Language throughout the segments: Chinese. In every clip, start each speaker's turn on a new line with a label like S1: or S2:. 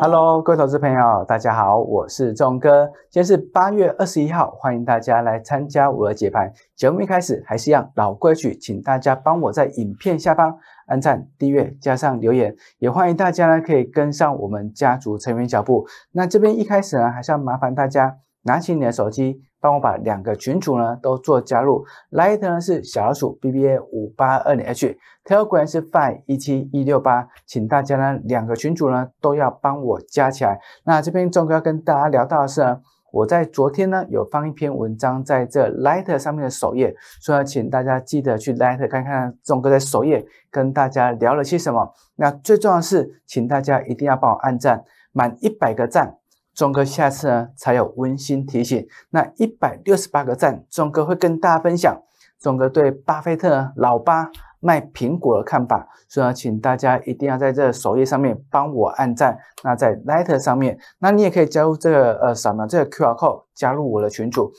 S1: Hello，各位投资朋友，大家好，我是仲哥。今天是八月二十一号，欢迎大家来参加我的解盘。节目一开始还是一样老规矩，请大家帮我在影片下方按赞、订阅，加上留言。也欢迎大家呢，可以跟上我们家族成员脚步。那这边一开始呢，还是要麻烦大家拿起你的手机。帮我把两个群主呢都做加入。Light 呢是小老鼠 BBA 五八二零 H，Telegram 是 f i v e 一七一六八，请大家呢两个群主呢都要帮我加起来。那这边钟哥要跟大家聊到的是呢，我在昨天呢有放一篇文章在这 Light 上面的首页，所以请大家记得去 Light 看看钟哥在首页跟大家聊了些什么。那最重要的是，请大家一定要帮我按赞，满一百个赞。钟哥下次呢才有温馨提醒。那一百六十八个赞，钟哥会跟大家分享钟哥对巴菲特老八卖苹果的看法。所以呢，请大家一定要在这首页上面帮我按赞。那在 l e t t e r 上面，那你也可以加入这个呃扫描这个 QR code 加入我的群组。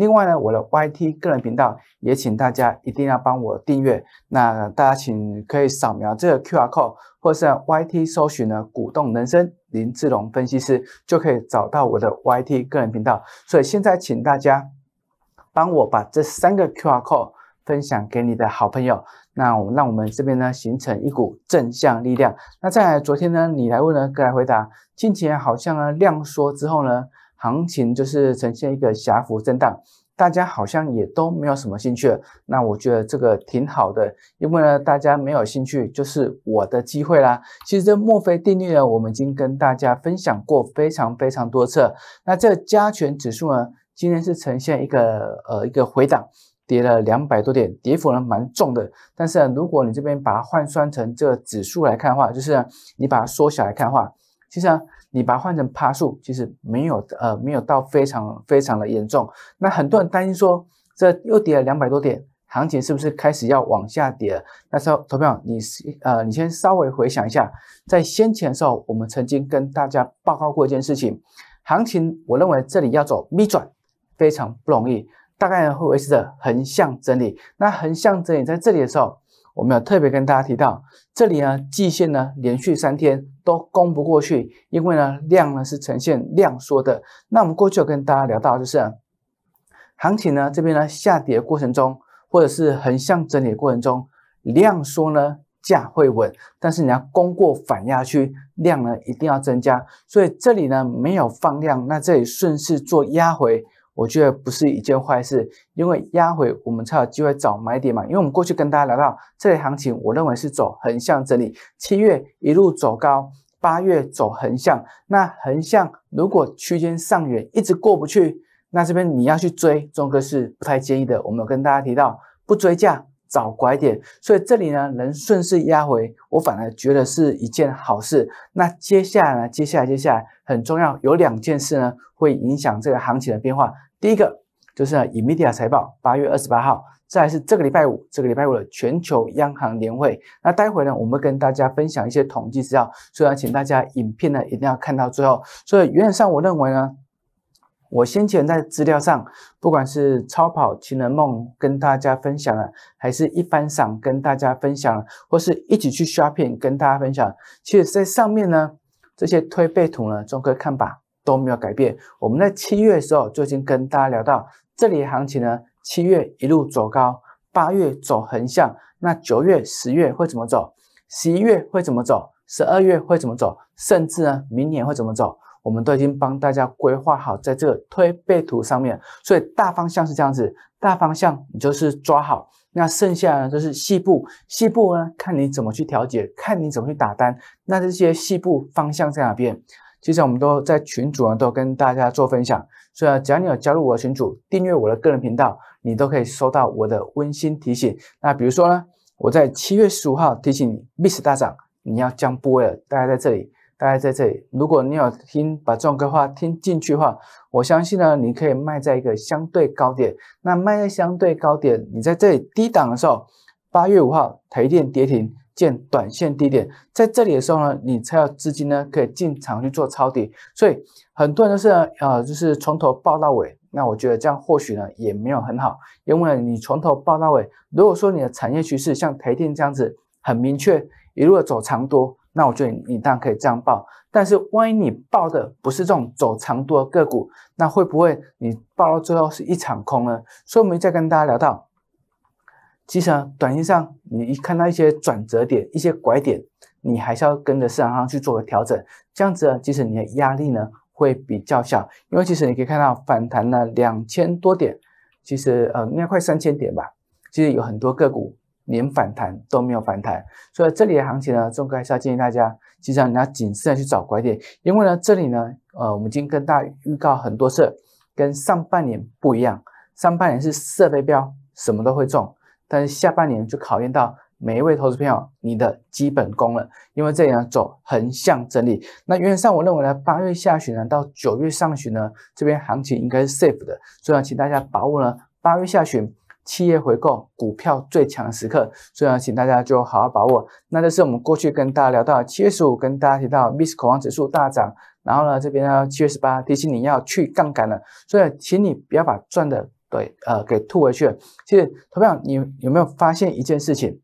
S1: 另外呢，我的 YT 个人频道也请大家一定要帮我订阅。那大家请可以扫描这个 QR code，或是 YT 搜寻呢“股动人生林志荣分析师”，就可以找到我的 YT 个人频道。所以现在请大家帮我把这三个 QR code 分享给你的好朋友，那我让我们这边呢形成一股正向力量。那在昨天呢，你来问呢，哥来回答。近期好像呢量缩之后呢。行情就是呈现一个狭幅震荡，大家好像也都没有什么兴趣。那我觉得这个挺好的，因为呢大家没有兴趣，就是我的机会啦。其实这墨菲定律呢，我们已经跟大家分享过非常非常多次。那这加权指数呢，今天是呈现一个呃一个回档，跌了两百多点，跌幅呢蛮重的。但是呢，如果你这边把它换算成这个指数来看的话，就是你把它缩小来看的话。其实啊，你把它换成趴数，其实没有呃，没有到非常非常的严重。那很多人担心说，这又跌了两百多点，行情是不是开始要往下跌了？时候投票，你是呃，你先稍微回想一下，在先前的时候，我们曾经跟大家报告过一件事情，行情我认为这里要走咪转，非常不容易，大概会维持着横向整理。那横向整理在这里的时候。我们要特别跟大家提到，这里呢，季线呢连续三天都攻不过去，因为呢量呢是呈现量缩的。那我们过去有跟大家聊到，就是行情呢这边呢下跌过程中，或者是横向整理过程中，量缩呢价会稳，但是你要攻过反压区，量呢一定要增加。所以这里呢没有放量，那这里顺势做压回。我觉得不是一件坏事，因为压回我们才有机会找买点嘛。因为我们过去跟大家聊到，这里行情我认为是走横向整理，七月一路走高，八月走横向。那横向如果区间上远一直过不去，那这边你要去追，钟哥是不太建议的。我们跟大家提到，不追价找拐点，所以这里呢能顺势压回，我反而觉得是一件好事。那接下来呢？接下来接下来很重要，有两件事呢会影响这个行情的变化。第一个就是《隐 i a 财报》，八月二十八号，再是这个礼拜五，这个礼拜五的全球央行年会。那待会呢，我们跟大家分享一些统计资料，所以请大家影片呢一定要看到最后。所以原则上，我认为呢，我先前在资料上，不管是超跑《情人梦》跟大家分享了，还是一番赏跟大家分享，或是一起去 shopping 跟大家分享，其实在上面呢，这些推背图呢，综合看吧。都没有改变。我们在七月的时候就已经跟大家聊到，这里的行情呢，七月一路走高，八月走横向，那九月、十月会怎么走？十一月会怎么走？十二月会怎么走？甚至呢，明年会怎么走？我们都已经帮大家规划好在这个推背图上面，所以大方向是这样子，大方向你就是抓好，那剩下呢就是细部，细部呢看你怎么去调节，看你怎么去打单，那这些细部方向在哪边？其实我们都在群主啊，都跟大家做分享。所以啊，只要你有加入我的群组，订阅我的个人频道，你都可以收到我的温馨提醒。那比如说呢，我在七月十五号提醒你，m i s s 大涨，你要降波了。大家在这里，大家在这里。如果你有听，把这番话听进去的话，我相信呢，你可以卖在一个相对高点。那卖在相对高点，你在这里低档的时候，八月五号台电跌停。见短线低点，在这里的时候呢，你才有资金呢，可以进场去做抄底。所以很多人都是呃，就是从头报到尾。那我觉得这样或许呢，也没有很好，因为你从头报到尾，如果说你的产业趋势像台电这样子很明确，一路走长多，那我觉得你当然可以这样报。但是万一你报的不是这种走长多的个股，那会不会你报到最后是一场空呢？所以我们再跟大家聊到。其实啊，短线上你一看到一些转折点、一些拐点，你还是要跟着市场上去做个调整。这样子啊，即使你的压力呢会比较小，因为其实你可以看到反弹了两千多点，其实呃应该快三千点吧。其实有很多个股连反弹都没有反弹，所以这里的行情呢，钟哥还是要建议大家，其实你要谨慎的去找拐点，因为呢这里呢，呃，我们已经跟大家预告很多次，跟上半年不一样，上半年是设备标，什么都会中。但是下半年就考验到每一位投资朋友你的基本功了，因为这里呢走横向整理。那原则上我认为呢，八月下旬呢到九月上旬呢，这边行情应该是 safe 的。所以呢，请大家把握呢八月下旬企业回购股票最强的时刻。所以呢，请大家就好好把握。那这是我们过去跟大家聊到七月十五跟大家提到 m s c 恐慌指数大涨，然后呢，这边呢七月十八提醒你要去杠杆了。所以，请你不要把赚的。对，呃，给吐回去了。其实，投票，你有没有发现一件事情？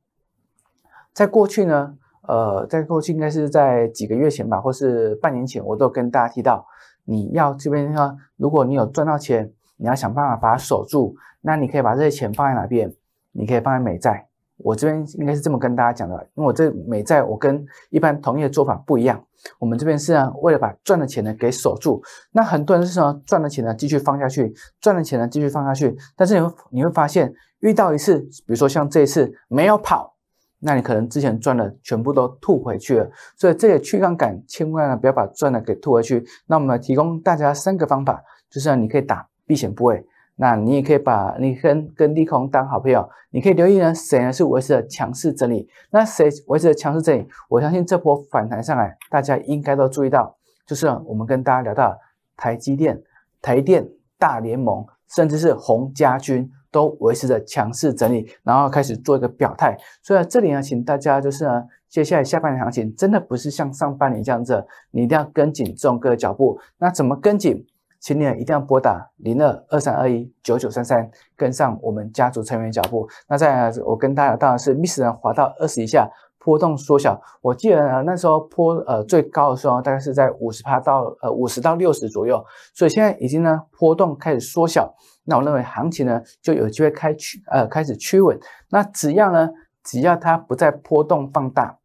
S1: 在过去呢，呃，在过去应该是在几个月前吧，或是半年前，我都跟大家提到，你要这边呢，如果你有赚到钱，你要想办法把它守住，那你可以把这些钱放在哪边？你可以放在美债。我这边应该是这么跟大家讲的，因为我这美债，我跟一般同业做法不一样。我们这边是啊，为了把赚的钱呢给锁住。那很多人是什么赚了钱呢继续放下去，赚了钱呢继续放下去。但是你会你会发现，遇到一次，比如说像这一次没有跑，那你可能之前赚的全部都吐回去了。所以这个去杠杆，千万呢不要把赚的给吐回去。那我们提供大家三个方法，就是你可以打避险部位。那你也可以把你跟跟利空当好朋友，你可以留意呢谁呢是维持的强势整理，那谁维持的强势整理？我相信这波反弹上来，大家应该都注意到，就是我们跟大家聊到台积电、台电大联盟，甚至是洪家军都维持着强势整理，然后开始做一个表态。所以这里呢，请大家就是呢，接下来下半年行情真的不是像上半年这样子，你一定要跟紧哥的脚步。那怎么跟紧？请你一定要拨打零二二三二一九九三三，跟上我们家族成员脚步。那再我跟大家讲的是 m i s s 呢，滑到二十以下，波动缩小。我记得呢，那时候波呃最高的时候大概是在五十趴到呃五十到六十左右，所以现在已经呢波动开始缩小。那我认为行情呢就有机会开趋呃开始趋稳。那只要呢只要它不再波动放大，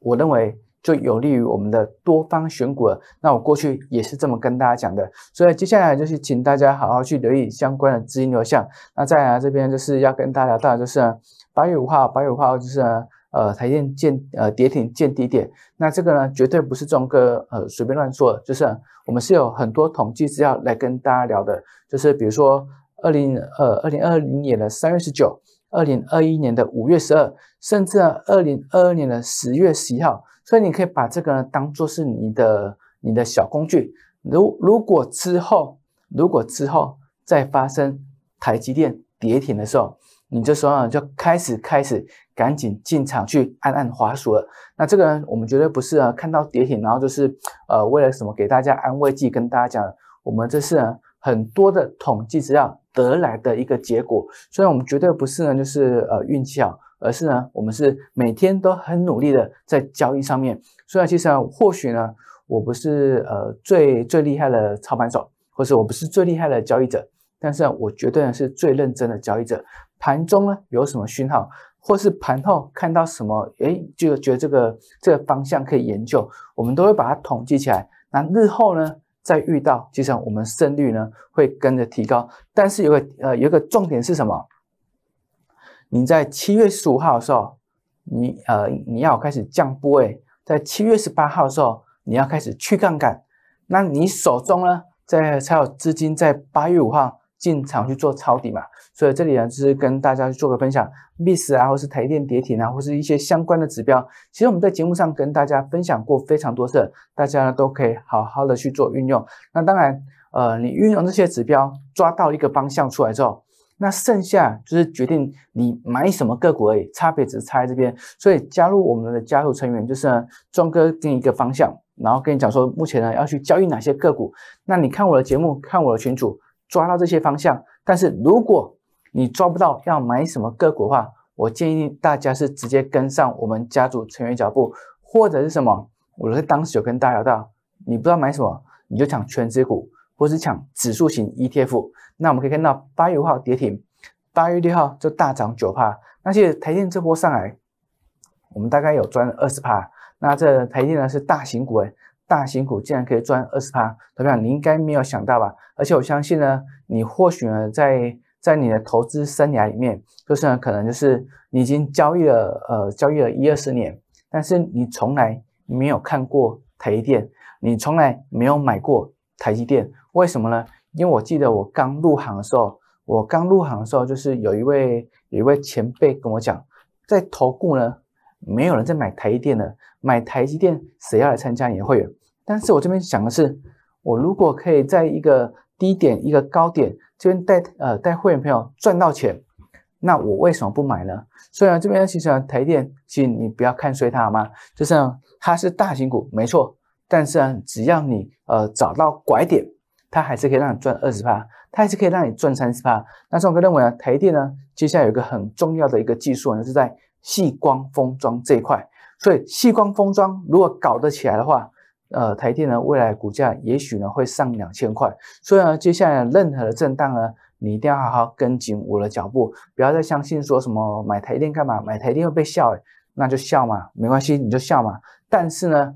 S1: 我认为。就有利于我们的多方选股。那我过去也是这么跟大家讲的，所以接下来就是请大家好好去留意相关的资金流向。那再来这边就是要跟大家聊，到就是八月五号，八月五号就是呃，台电见呃，跌停见底点。那这个呢，绝对不是中哥呃随便乱说，就是我们是有很多统计资料来跟大家聊的。就是比如说二零呃二零二零年的三月十九，二零二一年的五月十二，甚至二零二二年的十月十号。所以你可以把这个呢当做是你的你的小工具。如如果之后如果之后再发生台积电跌停的时候，你这时候呢就开始开始赶紧进场去按按滑鼠了。那这个呢我们绝对不是啊，看到跌停然后就是呃为了什么给大家安慰剂，跟大家讲我们这是呢很多的统计资料得来的一个结果。所以，我们绝对不是呢就是呃运气好，而是呢，我们是每天都很努力的在交易上面。虽然其实啊，或许呢，我不是呃最最厉害的操盘手，或是我不是最厉害的交易者，但是，我绝对是最认真的交易者。盘中呢有什么讯号，或是盘后看到什么，诶，就觉得这个这个方向可以研究，我们都会把它统计起来。那日后呢，再遇到，其实我们胜率呢会跟着提高。但是有个呃，有个重点是什么？你在七月十五号的时候，你呃你要开始降波位，在七月十八号的时候你要开始去杠杆，那你手中呢在才有资金在八月五号进场去做抄底嘛？所以这里呢就是跟大家去做个分享 s s 啊或是台电跌停啊或是一些相关的指标，其实我们在节目上跟大家分享过非常多的，大家呢都可以好好的去做运用。那当然，呃你运用这些指标抓到一个方向出来之后。那剩下就是决定你买什么个股而已，差别只是差在这边。所以加入我们的家族成员就是呢，庄哥你一个方向，然后跟你讲说目前呢要去交易哪些个股。那你看我的节目，看我的群主抓到这些方向。但是如果你抓不到要买什么个股的话，我建议大家是直接跟上我们家族成员脚步，或者是什么？我是当时就跟大家聊到，你不知道买什么，你就抢全指股。或是抢指数型 ETF，那我们可以看到，八月五号跌停，八月六号就大涨九帕。那其实台电这波上来，我们大概有赚二十帕。那这台电呢是大型股哎，大型股竟然可以赚二十帕，代样你应该没有想到吧？而且我相信呢，你或许呢在在你的投资生涯里面，就是呢可能就是你已经交易了呃交易了一二十年，但是你从来没有看过台电，你从来没有买过台积电。为什么呢？因为我记得我刚入行的时候，我刚入行的时候，就是有一位有一位前辈跟我讲，在投顾呢，没有人在买台积电的，买台积电谁要来参加你的会员？但是我这边想的是，我如果可以在一个低点一个高点这边带呃带会员朋友赚到钱，那我为什么不买呢？所以啊，这边其实台电其实你不要看衰它好吗？就像它是大型股没错，但是啊，只要你呃找到拐点。它还是可以让你赚二十趴，它还是可以让你赚三十趴。那宋哥认为啊，台电呢，接下来有一个很重要的一个技术呢，是在细光封装这块。所以细光封装如果搞得起来的话，呃，台电呢，未来股价也许呢会上两千块。所以呢，接下来任何的震荡呢，你一定要好好跟紧我的脚步，不要再相信说什么买台电干嘛，买台电会被笑，那就笑嘛，没关系，你就笑嘛。但是呢，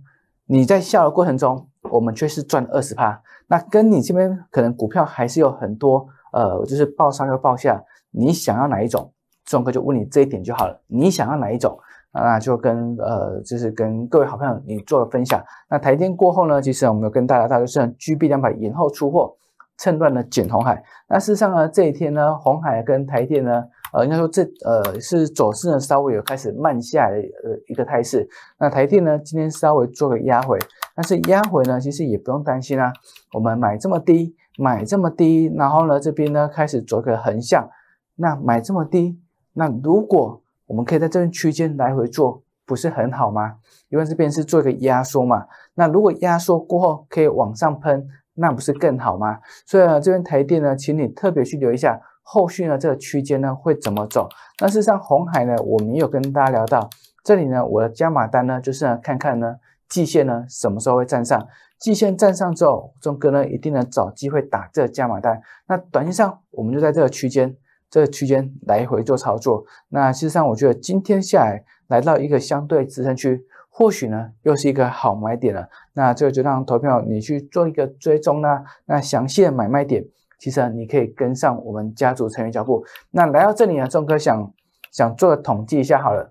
S1: 你在笑的过程中，我们却是赚二十趴。那跟你这边可能股票还是有很多，呃，就是报上又报下，你想要哪一种？钟哥就问你这一点就好了，你想要哪一种？那就跟呃，就是跟各位好朋友你做了分享。那台电过后呢，其实我们有跟大家，大家是 G B 两百延后出货，趁乱呢减红海。那事实上呢，这一天呢，红海跟台电呢，呃，应该说这呃是走势呢稍微有开始慢下来的一个态势。那台电呢，今天稍微做个压回。但是压回呢，其实也不用担心啊。我们买这么低，买这么低，然后呢，这边呢开始做一个横向。那买这么低，那如果我们可以在这边区间来回做，不是很好吗？因为这边是做一个压缩嘛。那如果压缩过后可以往上喷，那不是更好吗？所以呢，这边台电呢，请你特别去留意一下后续呢这个区间呢会怎么走。那事实上，红海呢，我没有跟大家聊到这里呢。我的加码单呢，就是看看呢。季线呢什么时候会站上？季线站上之后，钟哥呢一定能找机会打这加码单。那短期上，我们就在这个区间，这个区间来回做操作。那事实上，我觉得今天下来来到一个相对支撑区，或许呢又是一个好买点了。那这个就让投票你去做一个追踪啦。那详细的买卖点，其实你可以跟上我们家族成员脚步。那来到这里呢，钟哥想想做统计一下好了。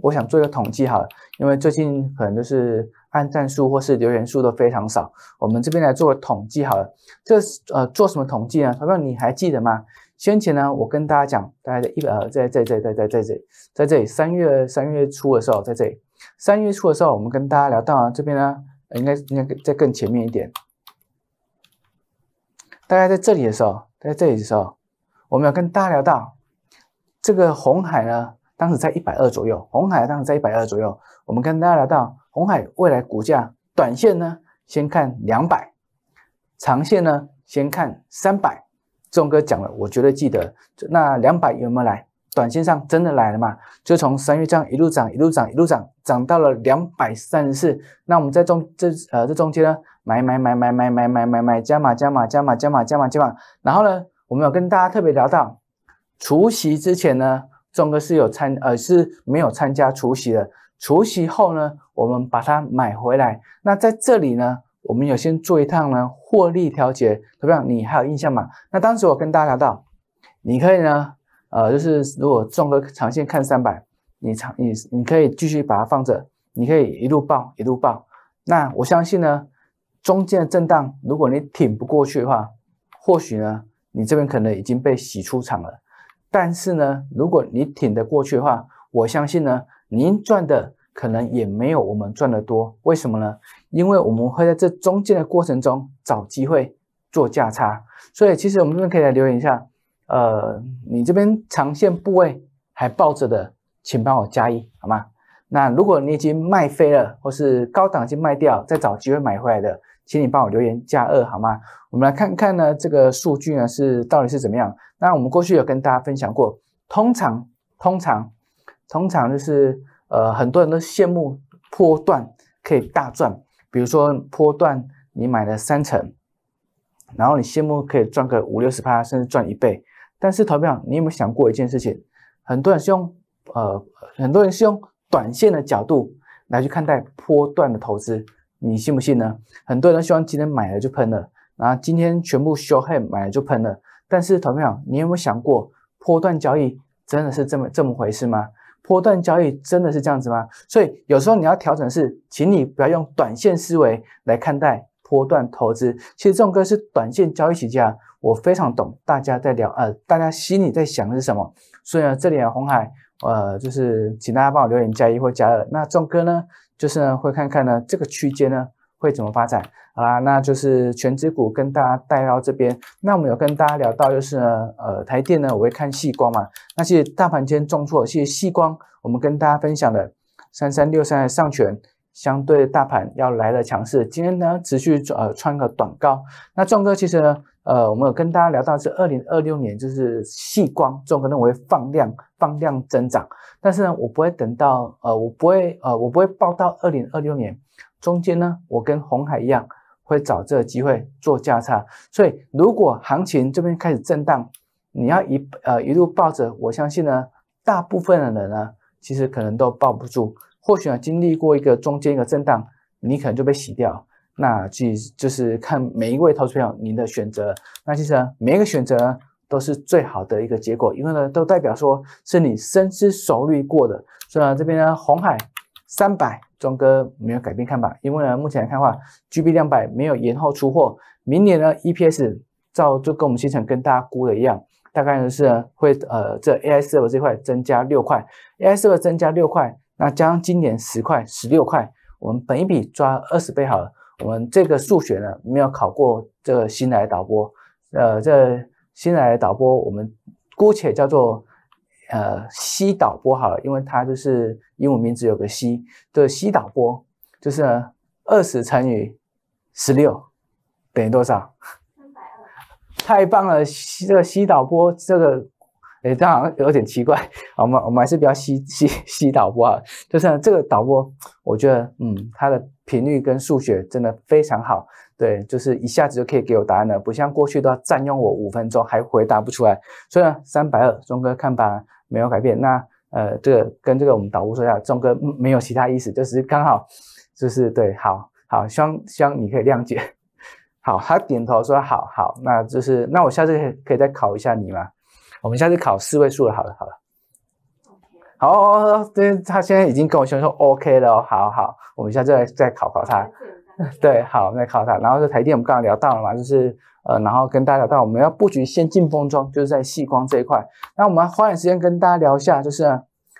S1: 我想做一个统计好了，因为最近可能就是按赞数或是留言数都非常少。我们这边来做个统计好了，这呃做什么统计呢？反正你还记得吗？先前呢，我跟大家讲，大概在一百，在在在在在在在在这里三月三月初的时候，在这里三月初的时候，我们跟大家聊到这边呢，应该应该在更前面一点，大概在这里的时候，在这里的时候，我们要跟大家聊到这个红海呢。当时在一百二左右，红海当时在一百二左右。我们跟大家聊到，红海未来股价短线呢，先看两百，长线呢，先看三百。钟哥讲了，我绝对记得。那两百有没有来？短线上真的来了嘛？就从三月这样一路涨，一路涨，一路涨，涨到了两百三十四。那我们在中这呃这中间呢，买买买买买买买买买，加码加码加码加码加码加码。然后呢，我们有跟大家特别聊到除夕之前呢。钟哥是有参，呃，是没有参加除夕的。除夕后呢，我们把它买回来。那在这里呢，我们有先做一趟呢获利调节，怎么样？你还有印象吗？那当时我跟大家聊到，你可以呢，呃，就是如果钟哥长线看三百，你长你你可以继续把它放着，你可以一路爆一路爆。那我相信呢，中间的震荡，如果你挺不过去的话，或许呢，你这边可能已经被洗出场了。但是呢，如果你挺得过去的话，我相信呢，您赚的可能也没有我们赚得多。为什么呢？因为我们会在这中间的过程中找机会做价差。所以其实我们这边可以来留言一下，呃，你这边长线部位还抱着的，请帮我加一好吗？那如果你已经卖飞了，或是高档已经卖掉，再找机会买回来的。请你帮我留言加二好吗？我们来看看呢，这个数据呢是到底是怎么样？那我们过去有跟大家分享过，通常，通常，通常就是呃，很多人都羡慕波段可以大赚，比如说波段你买了三成，然后你羡慕可以赚个五六十趴，甚至赚一倍。但是，投票你有没有想过一件事情？很多人是用呃，很多人是用短线的角度来去看待波段的投资。你信不信呢？很多人希望今天买了就喷了，然后今天全部 show hand 买了就喷了。但是，同学你有没有想过，波段交易真的是这么这么回事吗？波段交易真的是这样子吗？所以，有时候你要调整的是，请你不要用短线思维来看待波段投资。其实，这种歌是短线交易起家，我非常懂大家在聊呃，大家心里在想的是什么。所以呢，这里的红海。呃，就是请大家帮我留言加一或加二。那壮哥呢，就是呢会看看呢这个区间呢会怎么发展。好啦，那就是全指股跟大家带到这边。那我们有跟大家聊到，就是呢，呃，台电呢我会看细光嘛。那些大盘天重挫，其实细光我们跟大家分享的三三六三的上权，相对大盘要来的强势。今天呢持续呃穿个短高。那壮哥其实。呃，我们有跟大家聊到是二零二六年，就是细光，种可能我会放量，放量增长。但是呢，我不会等到，呃，我不会，呃，我不会抱到二零二六年。中间呢，我跟红海一样，会找这个机会做价差。所以，如果行情这边开始震荡，你要一，呃，一路抱着，我相信呢，大部分的人呢，其实可能都抱不住。或许呢，经历过一个中间一个震荡，你可能就被洗掉。那即就是看每一位投资朋友您的选择，那其实每一个选择都是最好的一个结果，因为呢都代表说是你深思熟虑过的。所以呢这边呢红海三百庄哥没有改变看法，因为呢目前来看的话，G B 两百没有延后出货，明年呢 E P S 照就跟我们新城跟大家估的一样，大概呢是会呃这 A I 四这块增加六块，A I 四增加六块，那加上今年十块，十六块，我们本一笔抓二十倍好了。我们这个数学呢没有考过这个新来的导播，呃，这新来的导播我们姑且叫做呃西导播好了，因为它就是英文名字有个西，这西导播就是呢二十乘以十六等于多少？太棒了，这个西导播这个。哎，这好像有点奇怪。我们我们还是比较吸吸吸导播，啊。就是这个导播，我觉得嗯，他的频率跟数学真的非常好。对，就是一下子就可以给我答案了，不像过去都要占用我五分钟还回答不出来。所以呢，三百二，钟哥看法没有改变。那呃，这个跟这个我们导播说一下，钟哥没有其他意思，就是刚好就是对，好好希望希望你可以谅解。好，他点头说好好，那就是那我下次可以再考一下你嘛。我们下次考四位数了，好了好了，好，他现在已经跟我确说 OK 了，好好，我们下次再再考考他，对，好，再考他。然后这台电我们刚刚聊到了嘛，就是呃，然后跟大家聊到我们要布局先进封装，就是在细光这一块。那我们花点时间跟大家聊一下，就是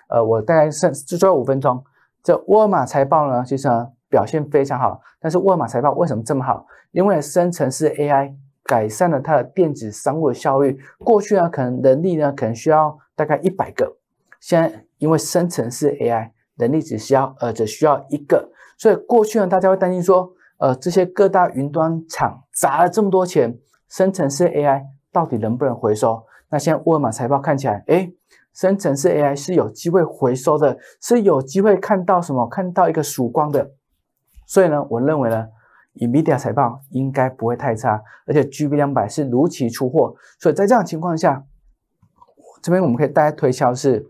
S1: 呃，我大概剩最后五分钟，这沃尔玛财报呢，其实呢表现非常好，但是沃尔玛财报为什么这么好？因为深层式 AI。改善了它的电子商务的效率。过去呢，可能人力呢，可能需要大概一百个，现在因为生成式 AI，人力只需要呃，只需要一个。所以过去呢，大家会担心说，呃，这些各大云端厂砸了这么多钱，生成式 AI 到底能不能回收？那现在沃尔玛财报看起来，哎，生成式 AI 是有机会回收的，是有机会看到什么？看到一个曙光的。所以呢，我认为呢。Immedia 财报应该不会太差，而且 GB 两百是如期出货，所以在这样情况下，这边我们可以大家推销是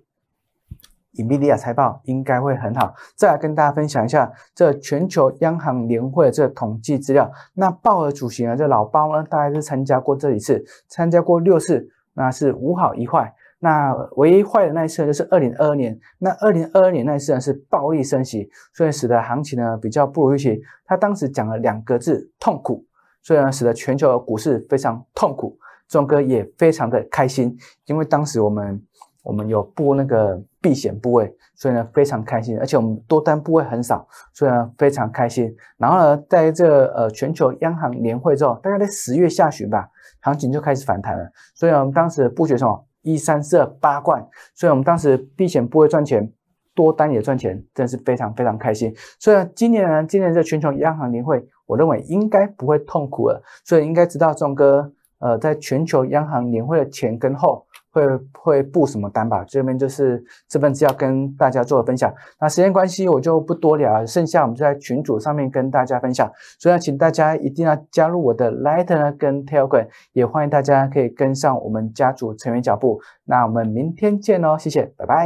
S1: Immedia 财报应该会很好。再来跟大家分享一下这全球央行年会的这统计资料。那鲍尔主席呢，这老鲍呢，大概是参加过这一次，参加过六次，那是五好一坏。那唯一坏的那一次就是二零二二年，那二零二二年那一次呢是暴力升级，所以使得行情呢比较不如预期。他当时讲了两个字“痛苦”，所以呢使得全球的股市非常痛苦。钟哥也非常的开心，因为当时我们我们有布那个避险部位，所以呢非常开心。而且我们多单部位很少，所以非常开心。然后呢，在这呃全球央行年会之后，大概在十月下旬吧，行情就开始反弹了。所以我们当时布局什么？一三四二八冠，所以我们当时避险不会赚钱，多单也赚钱，真是非常非常开心。所以今年呢，今年在全球央行年会，我认为应该不会痛苦了。所以应该知道钟哥，呃，在全球央行年会的前跟后。会会布什么单吧？这边就是这份资料跟大家做的分享。那时间关系，我就不多聊，剩下我们在群组上面跟大家分享。所以，请大家一定要加入我的 Lighter 跟 Telegram，也欢迎大家可以跟上我们家族成员脚步。那我们明天见哦，谢谢，拜拜。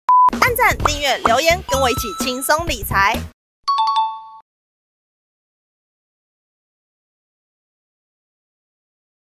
S1: 按赞、订阅、留言，跟我一起轻松理财。